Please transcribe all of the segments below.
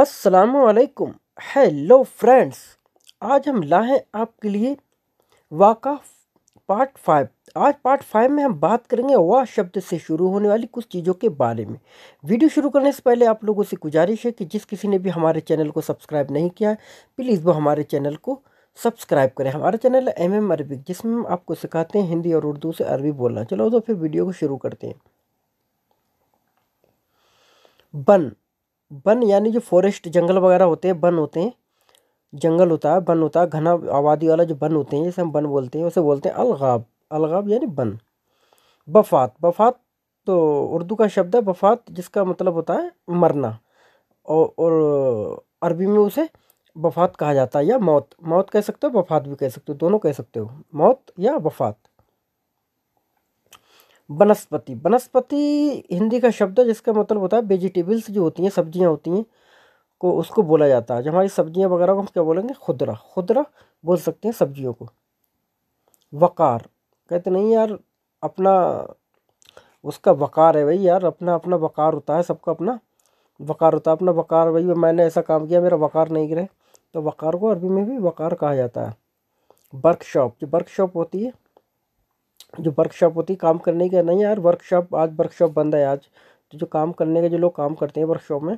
असलकुम hello friends आज हम लाए आपके लिए वाका पार्ट फाइव आज पार्ट फाइव में हम बात करेंगे वाह शब्द से शुरू होने वाली कुछ चीज़ों के बारे में वीडियो शुरू करने से पहले आप लोगों से गुजारिश है कि जिस किसी ने भी हमारे चैनल को सब्सक्राइब नहीं किया है प्लीज़ वो हमारे चैनल को सब्सक्राइब करें हमारा चैनल है एम एम अरबिक जिसमें हम आपको सिखाते हैं हिंदी और उर्दू से अरबी बोलना चलो तो फिर वीडियो को शुरू करते हैं बन वन यानी जो फॉरेस्ट जंगल वगैरह होते हैं वन होते हैं जंगल होता है वन होता है घना आबादी वाला जो वन होते हैं जैसे हम वन बोलते हैं उसे बोलते हैं अलगाब अलगाब यानी वन वफात बफात तो उर्दू का शब्द है वफ़ात जिसका मतलब होता है मरना और, और अरबी में उसे वफात कहा जाता है या मौत मौत कह सकते हो वफात भी कह सकते हो दोनों कह सकते हो मौत या वफात वनस्पति वनस्पति हिंदी का शब्द है जिसका मतलब होता है वेजिटेबल्स जो होती हैं सब्जियां होती हैं को उसको बोला जाता है जो हमारी सब्जियां वगैरह को हम क्या बोलेंगे खुदरा खुदरा बोल सकते हैं सब्जियों को वकार कहते नहीं यार अपना उसका वकार है भाई यार अपना अपना वकार होता है सबका अपना वकार होता है अपना वकार भाई मैंने ऐसा काम किया मेरा वकार नहीं गिरे तो वकार को अरबी में भी वकार कहा जाता है वर्कशॉप जो वर्कशॉप होती है जो वर्कशॉप होती है काम करने का नहीं यार वर्कशॉप आज वर्कशॉप बंद है आज तो जो काम करने के जो लोग काम करते हैं वर्कशॉप में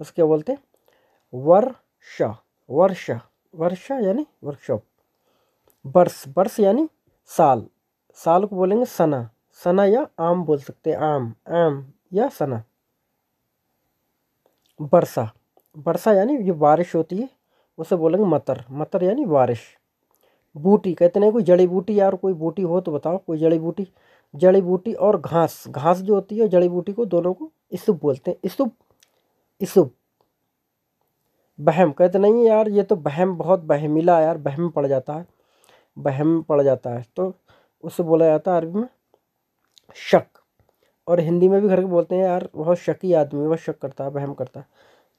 उसको क्या बोलते हैं वर्षा वर्षा वर्षा यानी वर्कशॉप बर्स बर्स यानी साल साल को बोलेंगे सना सना या आम बोल सकते हैं आम आम या सना बरसा बरसा यानी जो बारिश होती है उसे बोलेंगे मतर मतर यानी बारिश बूटी कहते नहीं कोई जड़ी बूटी यार कोई बूटी हो तो बताओ कोई जड़ी बूटी जड़ी बूटी और घास घास जो होती है जड़ी बूटी को दोनों को इसुभ बोलते हैं इसुभ इसुब बहम कहते नहीं यार ये तो बहम बहुत बहमीला यार बहम पड़ जाता है बहम पड़ जाता है तो उससे बोला जाता है अरबी में शक और हिंदी में भी घर के बोलते हैं यार बहुत शकी आदमी बहुत शक करता है बहम करता है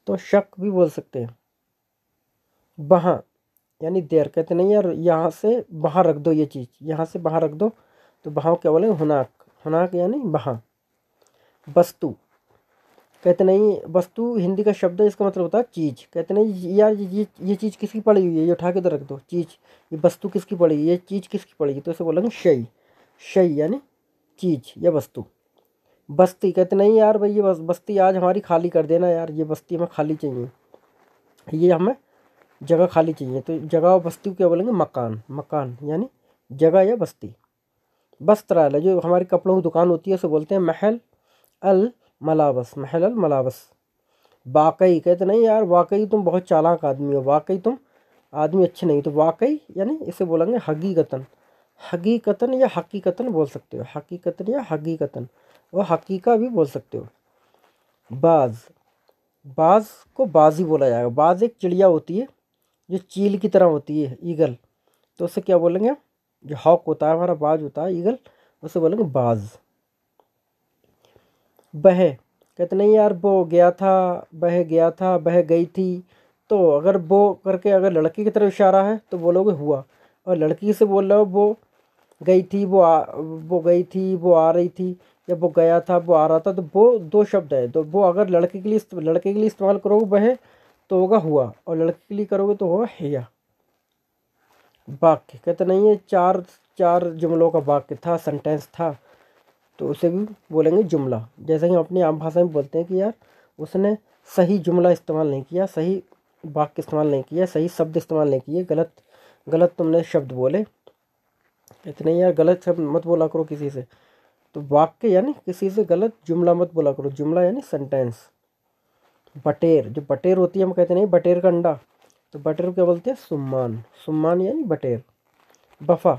तो शक भी बोल सकते हैं बहाँ यानी देर कहते नहीं यार यहाँ से बाहर रख दो ये चीज़ यहाँ से बाहर रख दो तो बहाव क्या बोले हुनाक हुनाक यानी बहा वस्तु कहते नहीं वस्तु हिंदी का शब्द है इसका मतलब होता है चीज़ कहते नहीं यार ये ये चीज़ किसकी पड़ी हुई है ये उठा के उधर तो रख दो चीज़ ये वस्तु किसकी पड़ी ये चीज़ किसकी पड़ी तो इसे बोलेंगे शई शई यानी चीज़ या वस्तु बस्ती कहते नहीं यार भाई ये बस्ती आज हमारी खाली कर देना यार ये बस्ती हमें खाली चाहिए ये हमें जगह खाली चाहिए तो जगह और बस्ती को क्या बोलेंगे मकान मकान यानी जगह या बस्ती वस्त्रालय जो हमारी कपड़ों की दुकान होती है उसे बोलते हैं महल अल मलावस महल अल मलावस वाकई कहते नहीं यार वाकई तुम बहुत चालाक आदमी हो वाकई तुम आदमी अच्छे नहीं तो वाकई यानी इसे बोलेंगे हकीकतन हकीकतन या हकीकतन बोल सकते हो हकीकतन या हकीकतन वो हकीका भी बोल सकते हो बाज़ बाज़ को बाज़ी बोला जाएगा बाज़ एक चिड़िया होती है जो चील की तरह होती है ईगल तो उसे क्या बोलेंगे जो हॉक होता है हमारा बाज होता है ईगल उसे बोलेंगे बाज बह कहते नहीं यार वो गया था बह गया था बह गई थी तो अगर वो करके अगर लड़की की तरफ इशारा है तो बोलोगे हुआ और लड़की से बोल रहे हो वो गई थी वो आ वो गई थी वो आ रही थी या वो गया था वो आ रहा था तो वो दो शब्द है तो वो अगर लड़के के लिए लड़के के लिए इस्तेमाल करोगे वह तो होगा हुआ और लड़के के लिए करोगे तो होगा हिया वाक्य कहते नहीं है चार चार जुमलों का वाक्य था सेंटेंस था तो उसे भी बोलेंगे जुमला जैसे कि हम अपनी आम भाषा में बोलते हैं कि यार उसने सही जुमला इस्तेमाल नहीं किया सही वाक्य इस्तेमाल नहीं किया सही शब्द इस्तेमाल नहीं किए गलत गलत तुमने शब्द बोले इतने यार गलत शब्द मत बोला करो किसी से तो वाक्य यानी किसी से गलत जुमला मत बोला करो जुमला यानी सेंटेंस बटेर जो बटेर होती है हम कहते नहीं बटेर का अंडा तो बटेर क्या बोलते हैं सुम्मान सुम्मान यानी बटेर बफा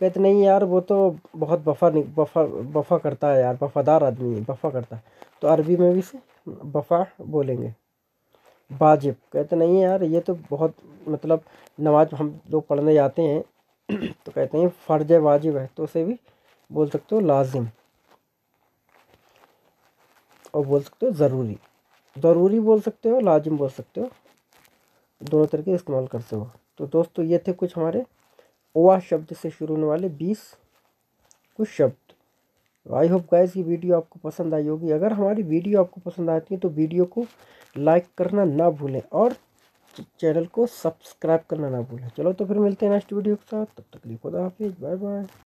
कहते नहीं यार वो तो बहुत बफा नहीं बफा बफा करता है यार वफादार आदमी है बफा करता है तो अरबी में भी से बफा बोलेंगे वाजिब कहते नहीं यार ये तो बहुत मतलब नमाज हम लोग पढ़ने जाते हैं तो कहते हैं फ़र्ज वाजिब है तो उसे भी बोल सकते हो लाजिम और बोल सकते हो ज़रूरी ज़रूरी बोल सकते हो लाजिम बोल सकते हो दोनों तरीके इस्तेमाल करते हो तो दोस्तों ये थे कुछ हमारे ओवा शब्द से शुरू होने वाले बीस कुछ शब्द आई होप गाइस ये वीडियो आपको पसंद आई होगी अगर हमारी वीडियो आपको पसंद आती है तो वीडियो को लाइक करना ना भूलें और चैनल को सब्सक्राइब करना ना भूलें चलो तो फिर मिलते हैं नेक्स्ट वीडियो के साथ तब तक लिए हाफिज़ बाय बाय